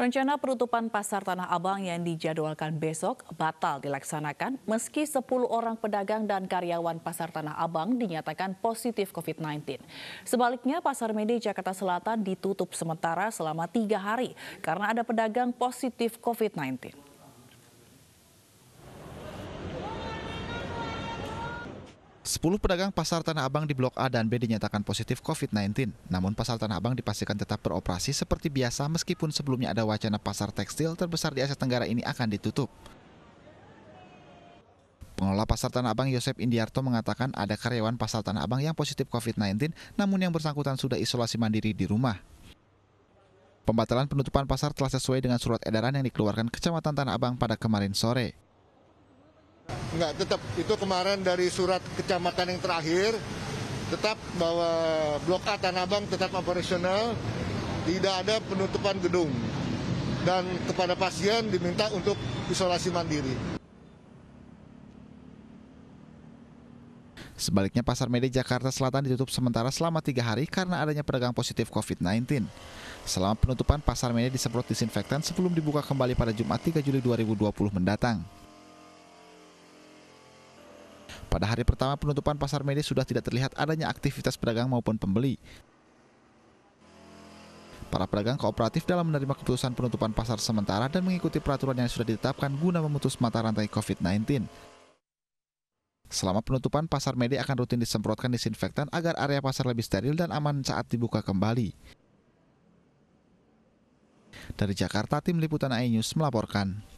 Rencana penutupan pasar Tanah Abang yang dijadwalkan besok batal dilaksanakan meski 10 orang pedagang dan karyawan pasar Tanah Abang dinyatakan positif COVID-19. Sebaliknya, Pasar Mede Jakarta Selatan ditutup sementara selama tiga hari karena ada pedagang positif COVID-19. 10 pedagang pasar Tanah Abang di Blok A dan B dinyatakan positif COVID-19. Namun pasar Tanah Abang dipastikan tetap beroperasi seperti biasa meskipun sebelumnya ada wacana pasar tekstil terbesar di Asia Tenggara ini akan ditutup. Pengelola Pasar Tanah Abang Yosep Indiarto mengatakan ada karyawan Pasar Tanah Abang yang positif COVID-19 namun yang bersangkutan sudah isolasi mandiri di rumah. Pembatalan penutupan pasar telah sesuai dengan surat edaran yang dikeluarkan Kecamatan Tanah Abang pada kemarin sore enggak tetap itu kemarin dari surat kecamatan yang terakhir tetap bahwa blok A Tanah Abang tetap operasional tidak ada penutupan gedung dan kepada pasien diminta untuk isolasi mandiri. Sebaliknya pasar Mede Jakarta Selatan ditutup sementara selama tiga hari karena adanya pedagang positif COVID-19. Selama penutupan, pasar Mede disemprot disinfektan sebelum dibuka kembali pada Jumat 3 Juli 2020 mendatang. Pada hari pertama penutupan pasar medis sudah tidak terlihat adanya aktivitas pedagang maupun pembeli. Para pedagang kooperatif dalam menerima keputusan penutupan pasar sementara dan mengikuti peraturan yang sudah ditetapkan guna memutus mata rantai COVID-19. Selama penutupan, pasar media akan rutin disemprotkan disinfektan agar area pasar lebih steril dan aman saat dibuka kembali. Dari Jakarta, tim liputan iNews melaporkan.